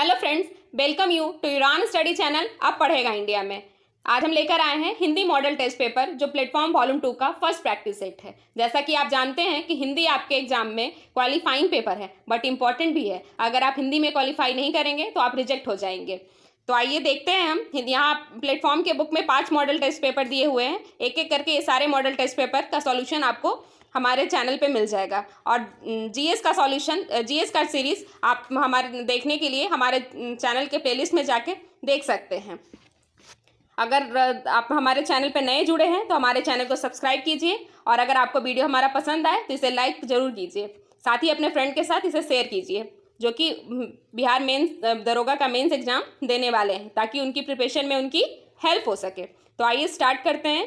hello friends welcome you to यूरान study channel अब पढ़ेगा इंडिया में आज हम लेकर आए हैं हिंदी मॉडल टेस्ट पेपर जो प्लेटफॉर्म वॉल्यूम टू का फर्स्ट प्रैक्टिस सेट है जैसा कि आप जानते हैं कि हिंदी आपके एग्जाम में क्वालिफाइंग पेपर है बट इम्पॉर्टेंट भी है अगर आप हिंदी में क्वालिफाई नहीं करेंगे तो आप रिजेक्ट हो जाएंगे तो आइए देखते हैं हम यहाँ प्लेटफॉर्म के बुक में पाँच मॉडल टेस्ट पेपर दिए हुए हैं एक एक करके ये सारे मॉडल टेस्ट पेपर का सॉल्यूशन आपको हमारे चैनल पे मिल जाएगा और जीएस का सॉल्यूशन जीएस का सीरीज़ आप हमारे देखने के लिए हमारे चैनल के प्लेलिस्ट में जाके देख सकते हैं अगर आप हमारे चैनल पर नए जुड़े हैं तो हमारे चैनल को सब्सक्राइब कीजिए और अगर आपको वीडियो हमारा पसंद आए तो इसे लाइक ज़रूर कीजिए साथ ही अपने फ्रेंड के साथ इसे शेयर कीजिए जो कि बिहार मेंस दरोगा का मेंस एग्ज़ाम देने वाले हैं ताकि उनकी प्रिपरेशन में उनकी हेल्प हो सके तो आइए स्टार्ट करते हैं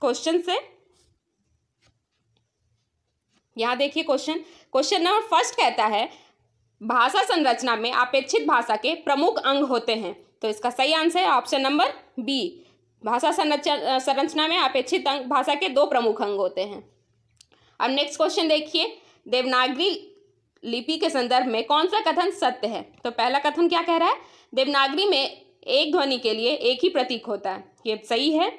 क्वेश्चन से यहाँ देखिए क्वेश्चन क्वेश्चन नंबर फर्स्ट कहता है भाषा संरचना में अपेक्षित भाषा के प्रमुख अंग होते हैं तो इसका सही आंसर है ऑप्शन नंबर बी भाषा संरचना संरचना में अपेक्षित अंग भाषा के दो प्रमुख अंग होते हैं अब नेक्स्ट क्वेश्चन देखिए देवनागरी लिपि के संदर्भ में कौन सा कथन सत्य है तो पहला कथन क्या कह रहा है देवनागरी में एक ध्वनि के लिए एक ही प्रतीक होता है ये सही है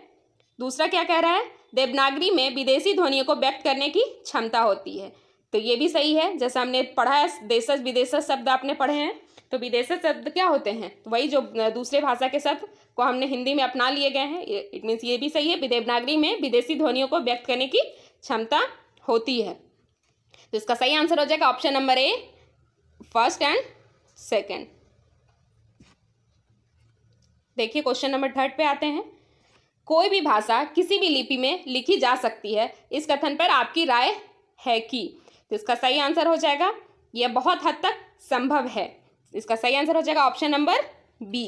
दूसरा क्या कह रहा है देवनागरी में विदेशी ध्वनियों को व्यक्त करने की क्षमता होती है तो ये भी सही है जैसा हमने पढ़ा है देशज विदेशज शब्द आपने पढ़े हैं तो विदेशज शब्द क्या होते हैं तो वही जो दूसरे भाषा के शब्द को हमने हिंदी में अपना लिए गए हैं इट मीन्स ये भी सही है देवनागरी में विदेशी ध्वनियों को व्यक्त करने की क्षमता होती है तो इसका सही आंसर हो जाएगा option number A first and second देखिए क्वेश्चन नंबर थर्ड पे आते हैं कोई भी भाषा किसी भी लिपि में लिखी जा सकती है इस कथन पर आपकी राय है कि तो इसका सही आंसर हो जाएगा यह बहुत हद तक संभव है इसका सही आंसर हो जाएगा ऑप्शन नंबर बी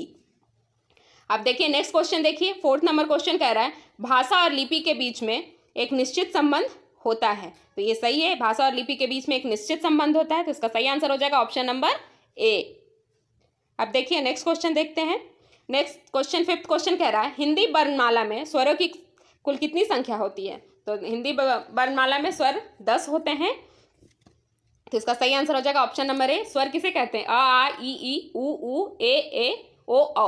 अब देखिए नेक्स्ट क्वेश्चन देखिए फोर्थ नंबर क्वेश्चन कह रहा है भाषा और लिपि के बीच में एक निश्चित संबंध होता है तो ये सही है भाषा और लिपि के बीच में एक निश्चित संबंध होता है तो इसका सही आंसर हो जाएगा ऑप्शन नंबर ए अब देखिए नेक्स्ट क्वेश्चन देखते हैं नेक्स्ट क्वेश्चन फिफ्थ क्वेश्चन कह रहा है हिंदी वर्णमाला में स्वरों की कुल कितनी संख्या होती है तो हिंदी वर्णमाला में स्वर दस होते हैं तो इसका सही आंसर हो जाएगा ऑप्शन नंबर ए स्वर किसे कहते हैं अ आ ई ई उ ऊ ए ए ओ औ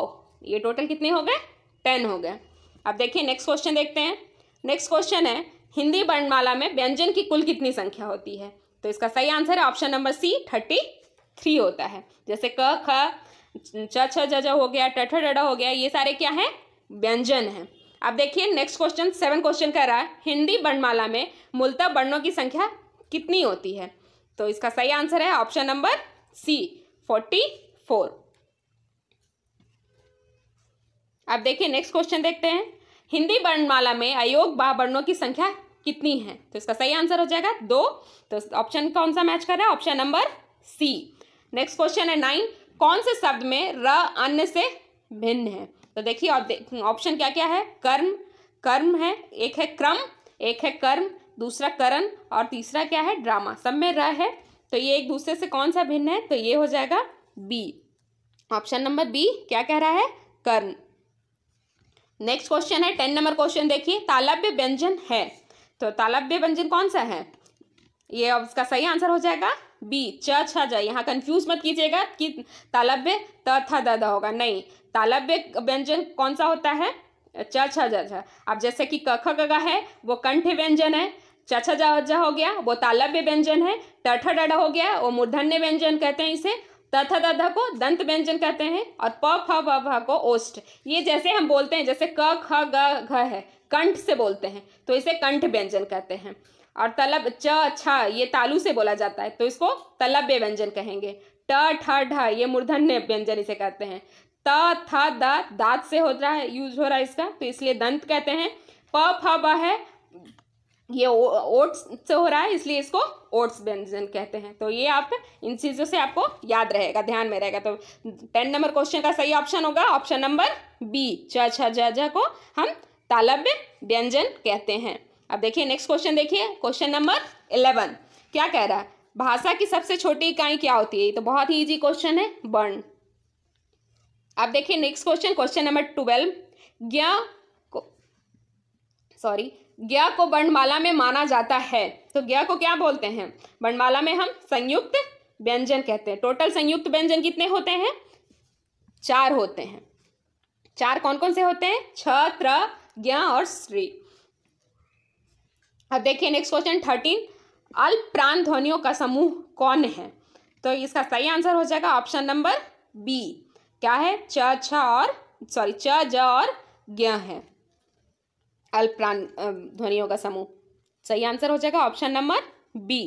ये टोटल कितने हो गए टेन हो गए अब देखिए नेक्स्ट क्वेश्चन देखते हैं नेक्स्ट क्वेश्चन है हिंदी वर्णमाला में व्यंजन की कुल कितनी संख्या होती है तो इसका सही आंसर है option number C thirty three होता है जैसे क ख च छ ज हो गया टठ डा हो गया ये सारे क्या हैं व्यंजन हैं अब देखिए नेक्स्ट क्वेश्चन सेवन क्वेश्चन कह रहा है हिंदी वर्णमाला में मूलतः वर्णों की संख्या कितनी होती है तो इसका सही आंसर है option number C forty four अब देखिए नेक्स्ट क्वेश्चन देखते हैं हिंदी वर्णमाला में अयोग बा वर्णों की संख्या कितनी है तो इसका सही आंसर हो जाएगा दो तो ऑप्शन कौन सा मैच कर रहा है option number C next question है नाइन कौन से शब्द में र अन्य से भिन्न है तो देखिए ऑप्शन क्या क्या है कर्म कर्म है एक है क्रम एक है कर्म दूसरा करण और तीसरा क्या है ड्रामा सब में र है तो ये एक दूसरे से कौन सा भिन्न है तो ये हो जाएगा बी ऑप्शन नंबर बी क्या कह रहा है कर्म नेक्स्ट क्वेश्चन है टेन नंबर क्वेश्चन देखिए तालब्य व्यंजन है तो तालब्य व्यंजन कौन सा है ये अब इसका सही आंसर हो जाएगा बी च छ ज यहाँ कन्फ्यूज मत कीजिएगा कि तालब्य त था द होगा नहीं तालब्य व्यंजन कौन सा होता है च छ ज अब जैसे कि क ख ग है वो कंठ व्यंजन है च चछ ज हो गया वो तालब्य व्यंजन है ठ ड हो गया वो मूर्धन्य व्यंजन कहते हैं इसे तथा दधा को दंत व्यंजन कहते हैं और प फ भ को ओष्ठ ये जैसे हम बोलते हैं जैसे क ख ग घ है कंठ से बोलते हैं तो इसे कंठ व्यंजन कहते हैं और तलब च छ ये तालू से बोला जाता है तो इसको तलब्य व्यंजन कहेंगे ट ठ ढ ये मूर्धन्य व्यंजन इसे कहते हैं त थ दात से हो रहा है यूज हो रहा है इसका तो इसलिए दंत कहते हैं प फ ब है ये ओट्स से हो रहा है इसलिए इसको ओट्स व्यंजन कहते हैं तो ये आप इन चीज़ों से आपको याद रहेगा ध्यान में रहेगा तो टेन नंबर क्वेश्चन का सही ऑप्शन होगा ऑप्शन नंबर बी च छ ज को हम तालब्य व्यंजन कहते हैं अब देखिए नेक्स्ट क्वेश्चन देखिए क्वेश्चन नंबर इलेवन क्या कह रहा है भाषा की सबसे छोटी इकाई क्या होती है तो बहुत ही ईजी क्वेश्चन है वर्ण अब देखिए next question question number twelve ज्ञा को सॉरी ज्ञा को वर्णमाला में माना जाता है तो ज्ञा को क्या बोलते हैं वर्णमाला में हम संयुक्त व्यंजन कहते हैं टोटल संयुक्त व्यंजन कितने होते हैं चार होते हैं चार कौन कौन से होते हैं छ त्र ज्ञा और श्री अब देखिए नेक्स्ट क्वेश्चन थर्टीन अल्प प्राण ध्वनियों का समूह कौन है तो इसका सही आंसर हो जाएगा ऑप्शन नंबर बी क्या है च छ और सॉरी च ज और ज्ञ है अल्प प्राण ध्वनियों का समूह सही आंसर हो जाएगा ऑप्शन नंबर बी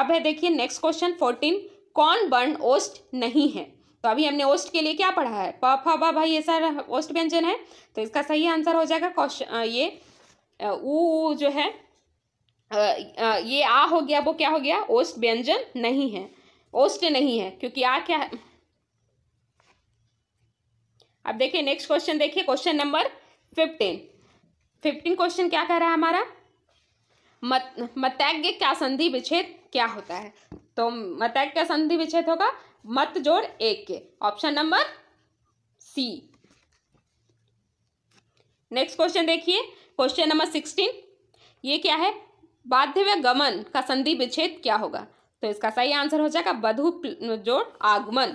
अब है देखिए नेक्स्ट क्वेश्चन फोर्टीन कौन वर्ण ओस्ट नहीं है तो अभी हमने ओस्ट के लिए क्या पढ़ा है प फ भाई ये सर ओस्ट व्यंजन है तो इसका सही आंसर हो जाएगा क्वेश्चन ये ऊ जो है ये आ हो गया वो क्या हो गया ओस्ट व्यंजन नहीं है ओस्ट नहीं है क्योंकि आ क्या है अब देखिए नेक्स्ट क्वेश्चन देखिए question number fifteen fifteen question क्या कह रहा है हमारा मत मतैज्ञ का संधि विच्छेद क्या होता है तो मतैज का संधि विच्छेद होगा मत जोड़ एक के option number C next question देखिए क्वेश्चन नंबर सिक्सटीन ये क्या है बाध्य गमन का संधि विच्छेद क्या होगा तो इसका सही आंसर हो जाएगा बधु जोड़ आगमन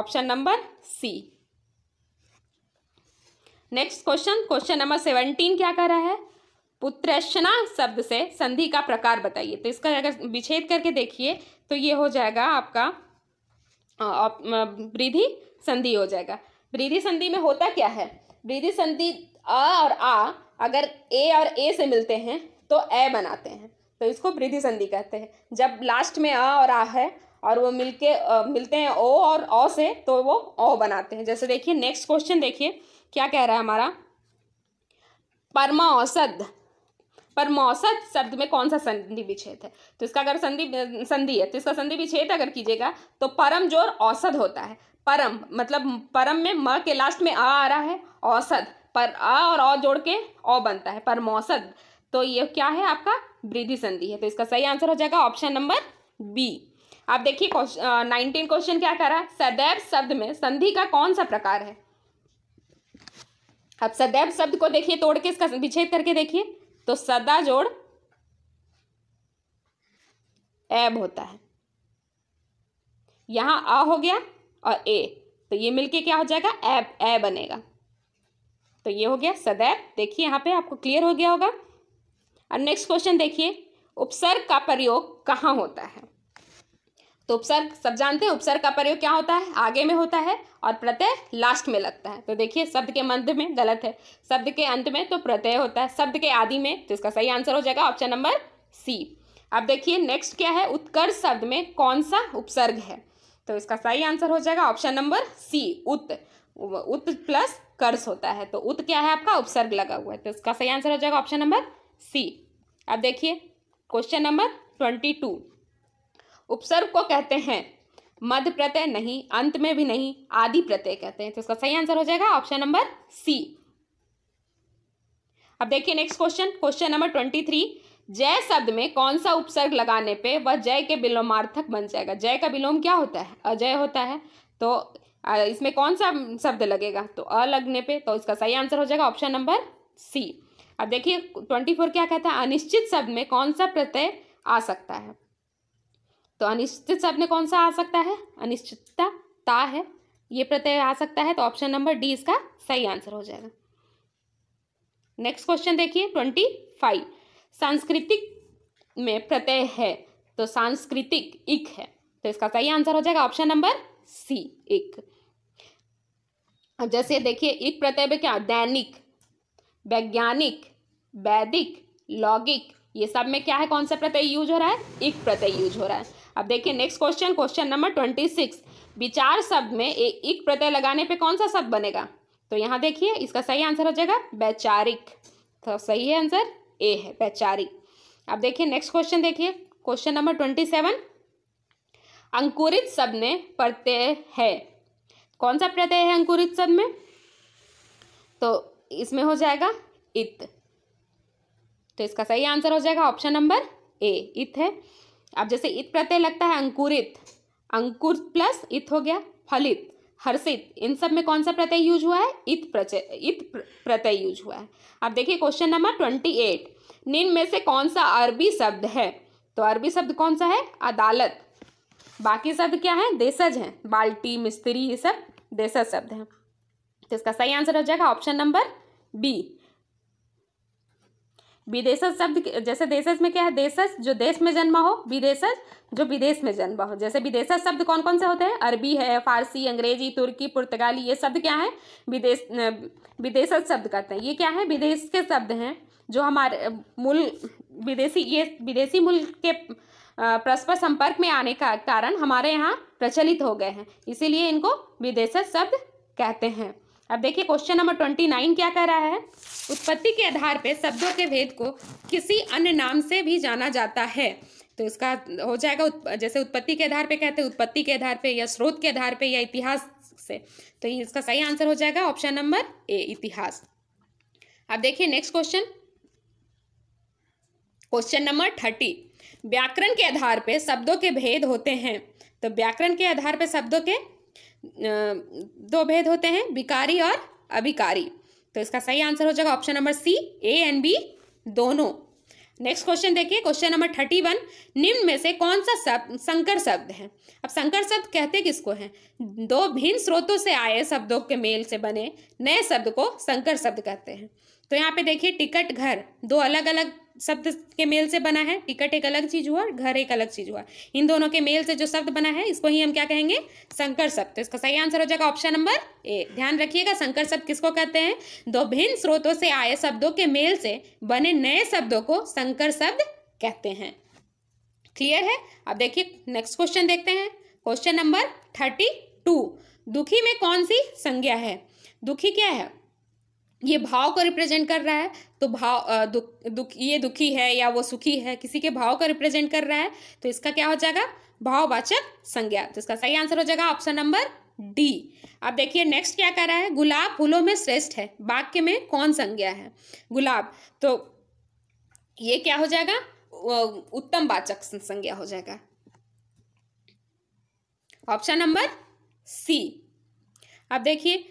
option number C next question question number seventeen क्या कर रहा है पुत्रशना शब्द से संधि का प्रकार बताइए तो इसका अगर विच्छेद करके देखिए तो ये हो जाएगा आपका वृद्धि संधि हो जाएगा वृद्धि संधि में होता क्या है वृद्धि संधि अ और आ अगर ए और ए से मिलते हैं तो ए बनाते हैं तो इसको वृद्धि संधि कहते हैं जब लास्ट में अ और आ है और वो मिलके आ, मिलते हैं ओ और औ से तो वो ओ बनाते हैं जैसे देखिए नेक्स्ट क्वेश्चन देखिए क्या कह रहा है हमारा परमा औसत पर शब्द में कौन सा संधि विच्छेद है तो इसका अगर संधि संधि है तो इसका संधि विच्छेद अगर कीजिएगा तो परम जोर औसत होता है परम मतलब परम में म के लास्ट में आ आ रहा है औसत पर आ और औ जोड़ के औ बनता है पर औसत तो ये क्या है आपका वृद्धि संधि है तो इसका सही आंसर हो जाएगा ऑप्शन नंबर बी आप देखिए नाइनटीन क्वेश्चन क्या करा सदैव शब्द में संधि का कौन सा प्रकार है अब सदैव शब्द को देखिए तोड़ के इसका विच्छेद करके देखिए तो सदा जोड़ एब होता है यहां अ हो गया और ए तो ये मिलके क्या हो जाएगा एब ए बनेगा तो ये हो गया सदैव देखिए यहां पे आपको क्लियर हो गया होगा और नेक्स्ट क्वेश्चन देखिए उपसर्ग का प्रयोग कहाँ होता है तो उपसर्ग सब जानते हैं उपसर्ग का प्रयोग क्या होता है आगे में होता है और प्रत्यय लास्ट में लगता है तो देखिए शब्द के मध्य में गलत है शब्द के अंत में तो प्रत्यय होता है शब्द के आदि में तो इसका सही आंसर हो जाएगा ऑप्शन नंबर सी अब देखिए नेक्स्ट क्या है उत्कर्ष शब्द में कौन सा उपसर्ग है तो इसका सही आंसर हो जाएगा ऑप्शन नंबर सी उत उत प्लस कर्स होता है तो उत क्या है आपका उपसर्ग लगा हुआ है तो इसका सही आंसर हो जाएगा ऑप्शन नंबर सी अब देखिए क्वेश्चन नंबर ट्वेंटी टू उपसर्ग को कहते हैं मध्य प्रत्यय नहीं अंत में भी नहीं आदि प्रत्यय कहते हैं तो इसका सही आंसर हो जाएगा ऑप्शन नंबर सी अब देखिए next question question number twenty three जय शब्द में कौन सा उपसर्ग लगाने पे वह जय के विलोमार्थक बन जाएगा जय का विलोम क्या होता है अजय होता है तो इसमें कौन सा शब्द लगेगा तो अ लगने पे तो इसका सही आंसर हो जाएगा ऑप्शन नंबर सी अब देखिए ट्वेंटी फोर क्या कहता है अनिश्चित शब्द में कौन सा प्रत्यय आ सकता है तो अनिश्चित शब्द में कौन सा आ सकता है अनिश्चितता ता है ये प्रत्यय आ सकता है तो ऑप्शन नंबर डी इसका सही आंसर हो जाएगा नेक्स्ट क्वेश्चन देखिए ट्वेंटी फाइव सांस्कृतिक में प्रत्यय है तो सांस्कृतिक इक है तो इसका सही आंसर हो जाएगा ऑप्शन नंबर सी इक अब जैसे देखिए इक प्रत्यय में क्या दैनिक वैज्ञानिक वैदिक लॉगिक ये सब में क्या है कौन सा प्रत्यय यूज हो रहा है इक प्रत्यय यूज हो रहा है अब देखिए next question question number twenty six विचार शब्द में ए, एक प्रत्यय लगाने पे कौन सा शब्द बनेगा तो यहाँ देखिए इसका सही आंसर हो जाएगा वैचारिक तो सही है आंसर ए है वैचारिक अब देखिए नेक्स्ट क्वेश्चन देखिए क्वेश्चन नंबर ट्वेंटी सेवन अंकुरित शब्द में प्रत्यय है कौन सा प्रत्यय है अंकुरित शब्द में तो इसमें हो जाएगा इत तो इसका सही आंसर हो जाएगा ऑप्शन नंबर ए इत है अब जैसे इत प्रत्यय लगता है अंकुरित अंकुर प्लस इत हो गया फलित हर्षित इन सब में कौन सा प्रत्यय यूज हुआ है इत प्रचय इत प्रत्यय यूज हुआ है अब देखिए क्वेश्चन नंबर ट्वेंटी एट निम्न में से कौन सा अरबी शब्द है तो अरबी शब्द कौन सा है अदालत बाकी शब्द क्या है देशज हैं बाल्टी मिस्त्री ये सब देशज शब्द हैं तो इसका सही आंसर हो जाएगा ऑप्शन नंबर बी विदेशज शब्द जैसे देशज में क्या है देशज जो देश में जन्मा हो विदेशज जो विदेश में जन्मा हो जैसे विदेशज शब्द कौन कौन से होते हैं अरबी है फारसी अंग्रेजी तुर्की पुर्तगाली ये शब्द क्या है विदेश विदेशज शब्द कहते हैं ये क्या है विदेश के शब्द हैं जो हमारे मूल विदेशी ये विदेशी मूल के परस्पर संपर्क में आने का कारण हमारे यहाँ प्रचलित हो गए हैं इसीलिए इनको विदेशज शब्द कहते हैं अब देखिए क्वेश्चन नंबर ट्वेंटी नाइन क्या कह रहा है उत्पत्ति के आधार पर शब्दों के भेद को किसी अन्य नाम से भी जाना जाता है तो इसका हो जाएगा उत, जैसे उत्पत्ति के आधार पे कहते हैं उत्पत्ति के आधार पे या स्रोत के आधार पे या इतिहास से तो इसका सही आंसर हो जाएगा ऑप्शन नंबर ए इतिहास अब देखिए next question question number thirty व्याकरण के आधार पे शब्दों के भेद होते हैं तो व्याकरण के आधार पे शब्दों के दो भेद होते हैं विकारी और अभिकारी तो इसका सही आंसर हो जाएगा option number C A and B दोनों नेक्स्ट क्वेश्चन देखिए क्वेश्चन नंबर थर्टी वन निम्न में से कौन सा शब्द संकर शब्द है अब संकर शब्द कहते किसको हैं दो भिन्न स्रोतों से आए शब्दों के मेल से बने नए शब्द को संकर शब्द कहते हैं तो यहाँ पे देखिए टिकट घर दो अलग अलग शब्द के मेल से बना है टिकट एक अलग चीज हुआ और घर एक अलग चीज हुआ इन दोनों के मेल से जो शब्द बना है इसको ही हम क्या कहेंगे संकर शब्द तो इसका सही आंसर हो जाएगा ऑप्शन नंबर ए ध्यान रखिएगा संकर शब्द किसको कहते हैं दो भिन्न स्रोतों से आए शब्दों के मेल से बने नए शब्दों को संकर शब्द कहते हैं क्लियर है अब देखिए नेक्स्ट क्वेश्चन देखते हैं क्वेश्चन नंबर थर्टी टू दुखी में कौन सी संज्ञा है दुखी क्या है ये भाव को रिप्रेजेंट कर रहा है तो भाव दुख दुख ये दुखी है या वो सुखी है किसी के भाव को रिप्रेजेंट कर रहा है तो इसका क्या हो जाएगा भाववाचक संज्ञा तो इसका सही आंसर हो जाएगा ऑप्शन नंबर डी अब देखिए नेक्स्ट क्या कर रहा है गुलाब फूलों में श्रेष्ठ है वाक्य में कौन संज्ञा है गुलाब तो ये क्या हो जाएगा उत्तम वाचक संज्ञा हो जाएगा ऑप्शन नंबर सी अब देखिए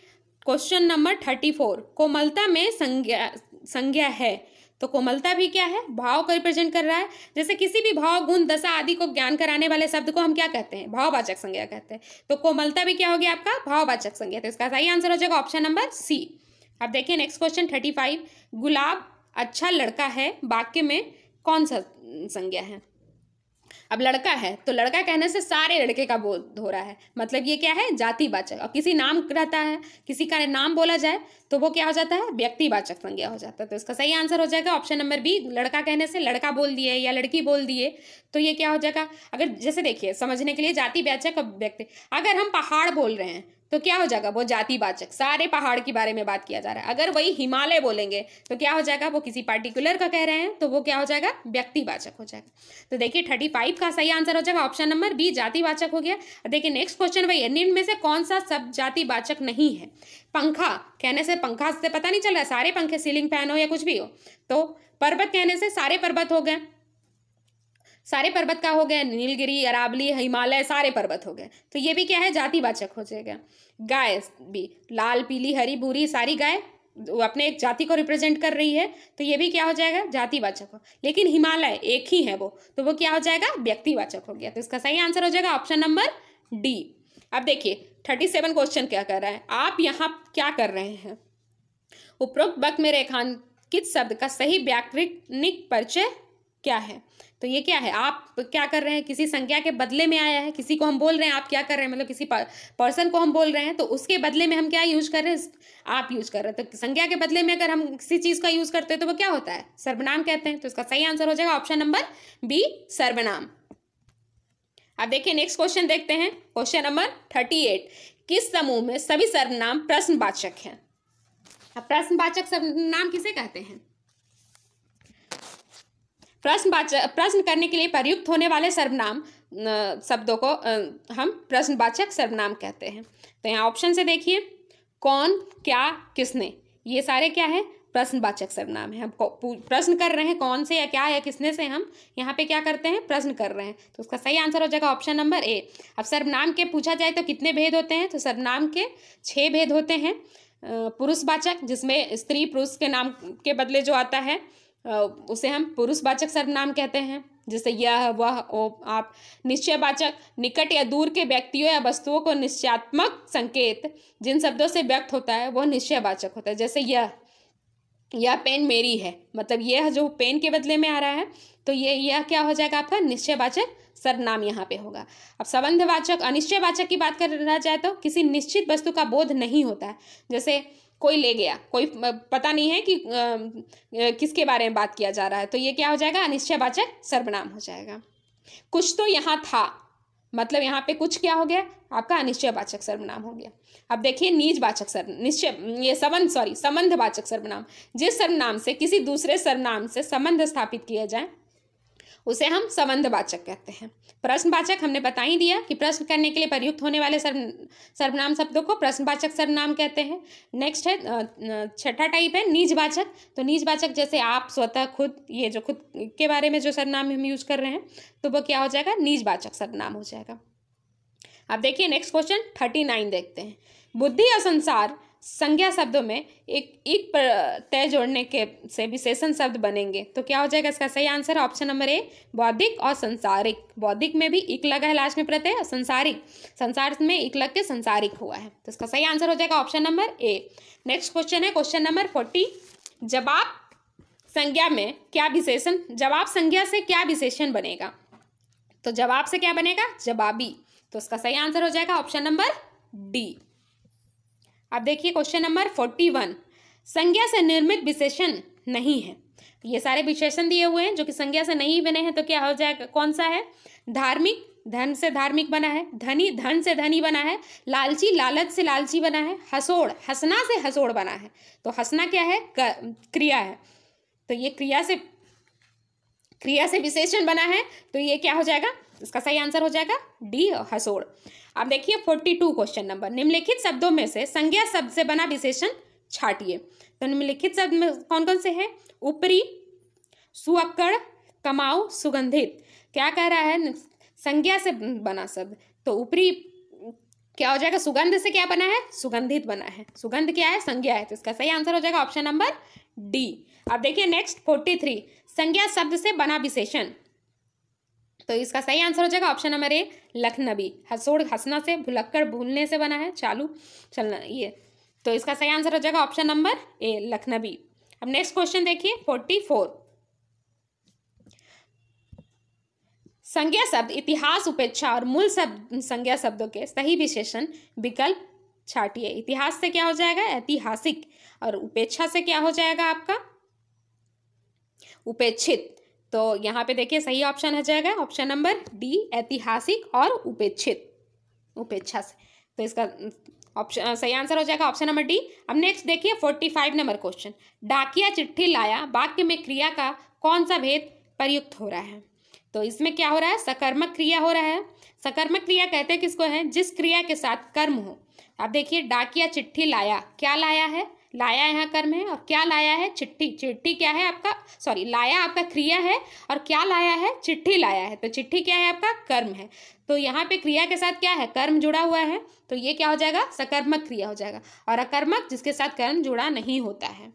क्वेश्चन नंबर थर्टी फोर कोमलता में संज्ञा संज्ञा है तो कोमलता भी क्या है भाव को रिप्रेजेंट कर रहा है जैसे किसी भी भाव गुण दशा आदि को ज्ञान कराने वाले शब्द को हम क्या कहते हैं भाववाचक संज्ञा कहते हैं तो कोमलता भी क्या होगी आपका भाववाचक संज्ञा तो इसका सही आंसर हो जाएगा ऑप्शन नंबर सी अब देखिए नेक्स्ट क्वेश्चन थर्टी फाइव गुलाब अच्छा लड़का है वाक्य में कौन सा संज्ञा है अब लड़का है तो लड़का कहने से सारे लड़के का बोध हो रहा है मतलब ये क्या है जातिवाचक और किसी नाम रहता है किसी का नाम बोला जाए तो वो क्या हो जाता है व्यक्तिवाचक संज्ञा हो जाता है तो इसका सही आंसर हो जाएगा ऑप्शन नंबर बी लड़का कहने से लड़का बोल दिए या लड़की बोल दिए तो ये क्या हो जाएगा अगर जैसे देखिए समझने के लिए जाति वाचक और व्यक्ति अगर हम पहाड़ बोल रहे हैं तो क्या हो जाएगा वो जातिवाचक सारे पहाड़ के बारे में बात किया जा रहा है अगर वही हिमालय बोलेंगे तो क्या हो जाएगा वो किसी पार्टिकुलर का कह रहे हैं तो वो क्या हो जाएगा व्यक्तिवाचक हो जाएगा तो देखिए थर्टी फाइव का सही आंसर हो जाएगा ऑप्शन नंबर बी जातिवाचक हो गया देखिए नेक्स्ट क्वेश्चन वही है निम्न में से कौन सा सब जातिवाचक नहीं है पंखा कहने से पंखा से पता नहीं चल रहा सारे पंखे सीलिंग फैन हो या कुछ भी हो तो पर्वत कहने से सारे पर्वत हो गए सारे पर्वत का हो गया नीलगिरी अरावली हिमालय सारे पर्वत हो गए तो ये भी क्या है जातिवाचक हो जाएगा गाय भी लाल पीली हरी भूरी सारी गाय अपने एक जाति को रिप्रेजेंट कर रही है तो ये भी क्या हो जाएगा जातिवाचक हो लेकिन हिमालय एक ही है वो तो वो क्या हो जाएगा व्यक्तिवाचक हो गया तो इसका सही आंसर हो जाएगा ऑप्शन नंबर डी अब देखिए थर्टी सेवन क्वेश्चन क्या कर रहा है आप यहाँ क्या कर रहे हैं उपरोक्त वक्त में रेखांकित शब्द का सही व्याकरणिक परिचय क्या है तो ये क्या है आप क्या कर रहे हैं किसी संज्ञा के बदले में आया है किसी को हम बोल रहे हैं आप क्या कर रहे हैं मतलब किसी पर्सन को हम बोल रहे हैं तो उसके बदले में हम क्या यूज कर रहे हैं आप यूज कर रहे हैं तो संज्ञा के बदले में अगर हम किसी चीज का यूज करते हैं तो वो क्या होता है सर्वनाम कहते हैं तो इसका सही आंसर हो जाएगा ऑप्शन नंबर बी सर्वनाम अब देखिए नेक्स्ट क्वेश्चन देखते हैं क्वेश्चन नंबर थर्टी एट किस समूह में सभी सर्वनाम प्रश्नवाचक हैं अब प्रश्नवाचक सर्वनाम किसे कहते हैं प्रश्नवाचक प्रश्न करने के लिए प्रयुक्त होने वाले सर्वनाम शब्दों को हम प्रश्नवाचक सर्वनाम कहते हैं तो यहाँ ऑप्शन से देखिए कौन क्या किसने ये सारे क्या है प्रश्नवाचक सर्वनाम है हम प्रश्न कर रहे हैं कौन से या क्या या किसने से हम यहाँ पे क्या करते हैं प्रश्न कर रहे हैं तो उसका सही आंसर हो जाएगा ऑप्शन नंबर ए अब सर्वनाम के पूछा जाए तो कितने भेद होते हैं तो सर्वनाम के छः भेद होते हैं पुरुषवाचक जिसमें स्त्री पुरुष के नाम के बदले जो आता है उसे हम पुरुषवाचक सर्वनाम कहते हैं जैसे यह वह ओ आप निश्चयवाचक निकट या दूर के व्यक्तियों या वस्तुओं को निश्चयात्मक संकेत जिन शब्दों से व्यक्त होता है वह निश्चयवाचक होता है जैसे यह यह पेन मेरी है मतलब यह जो पेन के बदले में आ रहा है तो ये यह क्या हो जाएगा आपका निश्चयवाचक सर्वनाम यहाँ पे होगा अब संबंधवाचक अनिश्चयवाचक की बात कर रहा जाए तो किसी निश्चित वस्तु का बोध नहीं होता है जैसे कोई ले गया कोई पता नहीं है कि किसके बारे में बात किया जा रहा है तो ये क्या हो जाएगा अनिश्चयवाचक सर्वनाम हो जाएगा कुछ तो यहाँ था मतलब यहाँ पे कुछ क्या हो गया आपका अनिश्चयवाचक सर्वनाम हो गया अब देखिए निजवाचक सर निश्चय ये संबंध सॉरी संबंधवाचक सर्वनाम जिस सर्वनाम से किसी दूसरे सर्वनाम से संबंध स्थापित किए जाए उसे हम संबंधवाचक कहते हैं प्रश्नवाचक हमने बता ही दिया कि प्रश्न करने के लिए प्रयुक्त होने वाले सर्व सर्वनाम शब्दों को प्रश्नवाचक सर्वनाम कहते हैं नेक्स्ट है छठा टाइप है निजवाचक तो निजवाचक जैसे आप स्वतः खुद ये जो खुद के बारे में जो सर्वनाम हम यूज कर रहे हैं तो वो क्या हो जाएगा निजवाचक सर्वनाम हो जाएगा अब देखिए नेक्स्ट क्वेश्चन थर्टी नाइन देखते हैं बुद्धि और संसार संज्ञा शब्दों में एक एक तय जोड़ने के से विशेषण शब्द बनेंगे तो क्या हो जाएगा इसका सही आंसर ऑप्शन नंबर ए बौद्धिक और संसारिक बौद्धिक में भी एक लगा है लास्ट में प्रत्यय और संसारिक संसार में एक लग के संसारिक हुआ है तो इसका सही आंसर हो जाएगा option number A next question है क्वेश्चन नंबर फोर्टी जवाब संज्ञा में क्या विशेषण जवाब संज्ञा से क्या विशेषण बनेगा तो जवाब से क्या बनेगा जवाबी तो इसका सही आंसर हो जाएगा ऑप्शन नंबर डी अब देखिए क्वेश्चन नंबर फोर्टी वन संज्ञा से निर्मित विशेषण नहीं है ये सारे विशेषण दिए हुए हैं जो कि संज्ञा से नहीं बने हैं तो क्या हो जाएगा कौन सा है धार्मिक धन से धार्मिक बना है धनी धन से धनी बना है लालची लालच से लालची बना है हसोड़ हसना से हसोड़ बना है तो हसना क्या है क्रिया है तो ये क्रिया से क्रिया से विशेषण बना है तो ये क्या हो जाएगा इसका सही आंसर हो जाएगा डी हसोड़ अब देखिए फोर्टी टू क्वेश्चन नंबर निम्नलिखित शब्दों में से संज्ञा शब्द से बना विशेषण छाटिए तो निम्नलिखित शब्द में कौन कौन से हैं ऊपरी सुअक्कड़ कमाऊ सुगंधित क्या कह रहा है संज्ञा से बना शब्द तो ऊपरी क्या हो जाएगा सुगंध से क्या बना है सुगंधित बना है सुगंध क्या है संज्ञा है तो इसका सही आंसर हो जाएगा ऑप्शन नंबर डी अब देखिए नेक्स्ट फोर्टी थ्री संज्ञा शब्द से बना विशेषण तो इसका सही आंसर हो जाएगा ऑप्शन नंबर ए लखनबी हसोड़ हाँ, हंसना से भुलक्कड़ भूलने से बना है चालू चलना ये तो इसका सही आंसर हो जाएगा ऑप्शन नंबर ए लखनबी अब नेक्स्ट क्वेश्चन देखिए फोर्टी फोर संज्ञा शब्द इतिहास उपेक्षा और मूल शब्द संज्ञा शब्दों के सही विशेषण विकल्प छाटिए इतिहास से क्या हो जाएगा ऐतिहासिक और उपेक्षा से क्या हो जाएगा आपका उपेक्षित तो यहाँ पे देखिए सही ऑप्शन हो जाएगा ऑप्शन नंबर डी ऐतिहासिक और उपेक्षित उपेक्षा से तो इसका ऑप्शन सही आंसर हो जाएगा ऑप्शन नंबर डी अब नेक्स्ट देखिए फोर्टी फाइव नंबर क्वेश्चन डाकिया चिट्ठी लाया वाक्य में क्रिया का कौन सा भेद प्रयुक्त हो रहा है तो इसमें क्या हो रहा है सकर्मक क्रिया हो रहा है सकर्मक क्रिया कहते हैं किसको है जिस क्रिया के साथ कर्म हो अब देखिए डाकिया चिट्ठी लाया क्या लाया है लाया यहाँ कर्म है और क्या लाया है चिट्ठी चिट्ठी क्या है आपका सॉरी लाया आपका क्रिया है और क्या लाया है चिट्ठी लाया है तो चिट्ठी क्या है आपका कर्म है तो यहाँ पे क्रिया के साथ क्या है कर्म जुड़ा हुआ है तो ये क्या हो जाएगा सकर्मक क्रिया हो जाएगा और अकर्मक जिसके साथ कर्म जुड़ा नहीं होता है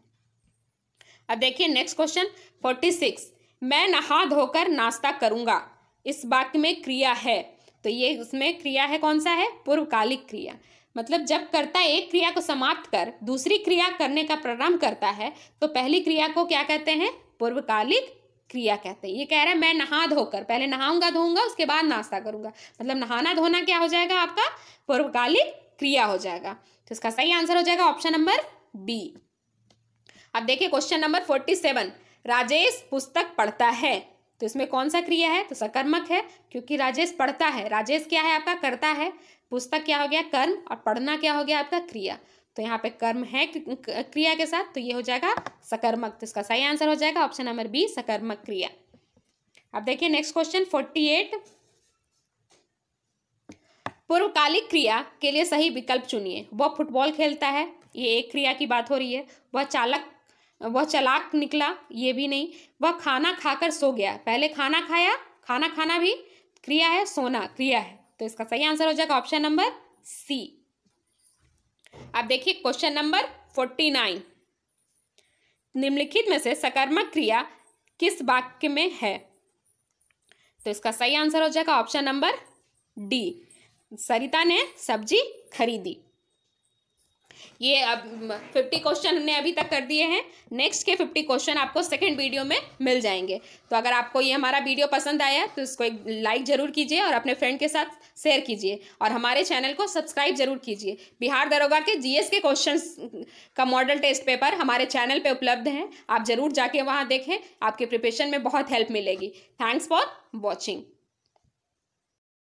अब देखिए नेक्स्ट क्वेश्चन फोर्टी सिक्स मैं नहा धोकर नाश्ता करूंगा इस वाक्य में क्रिया है तो ये उसमें क्रिया है कौन सा है पूर्वकालिक क्रिया मतलब जब कर्ता एक क्रिया को समाप्त कर दूसरी क्रिया करने का प्रारंभ करता है तो पहली क्रिया को क्या कहते हैं पूर्वकालिक क्रिया कहते हैं ये कह रहा है मैं नहा धोकर पहले नहाऊंगा धोऊंगा उसके बाद नाश्ता करूंगा मतलब नहाना धोना क्या हो जाएगा आपका पूर्वकालिक क्रिया हो जाएगा तो इसका सही आंसर हो जाएगा ऑप्शन नंबर बी अब देखिए question number forty seven Rajesh पुस्तक पढ़ता है तो इसमें कौन सा क्रिया है तो सकर्मक है क्योंकि राजेश पढ़ता है राजेश क्या है आपका करता है पुस्तक क्या हो गया कर्म और पढ़ना क्या हो गया आपका क्रिया तो यहाँ पे कर्म है क्रिया के साथ तो ये हो जाएगा सकर्मक तो इसका सही आंसर हो जाएगा ऑप्शन नंबर बी सकर्मक क्रिया अब देखिए नेक्स्ट क्वेश्चन फोर्टी एट पूर्वकालिक क्रिया के लिए सही विकल्प चुनिए वह फुटबॉल खेलता है ये एक क्रिया की बात हो रही है वह चालक वह चलाक निकला ये भी नहीं वह खाना खाकर सो गया पहले खाना खाया खाना खाना भी क्रिया है सोना क्रिया है तो इसका सही आंसर हो जाएगा ऑप्शन नंबर सी अब देखिए क्वेश्चन नंबर फोर्टी नाइन निम्नलिखित में से सकर्मक क्रिया किस वाक्य में है तो इसका सही आंसर हो जाएगा ऑप्शन नंबर डी सरिता ने सब्जी खरीदी ये अब फिफ्टी क्वेश्चन हमने अभी तक कर दिए हैं नेक्स्ट के फिफ्टी क्वेश्चन आपको सेकेंड वीडियो में मिल जाएंगे तो अगर आपको ये हमारा वीडियो पसंद आया तो इसको एक लाइक ज़रूर कीजिए और अपने फ्रेंड के साथ शेयर कीजिए और हमारे चैनल को सब्सक्राइब जरूर कीजिए बिहार दरोगा के जी के क्वेश्चन का मॉडल टेस्ट पेपर हमारे चैनल पर उपलब्ध हैं आप ज़रूर जाके वहाँ देखें आपके प्रिपरेशन में बहुत हेल्प मिलेगी थैंक्स फॉर वॉचिंग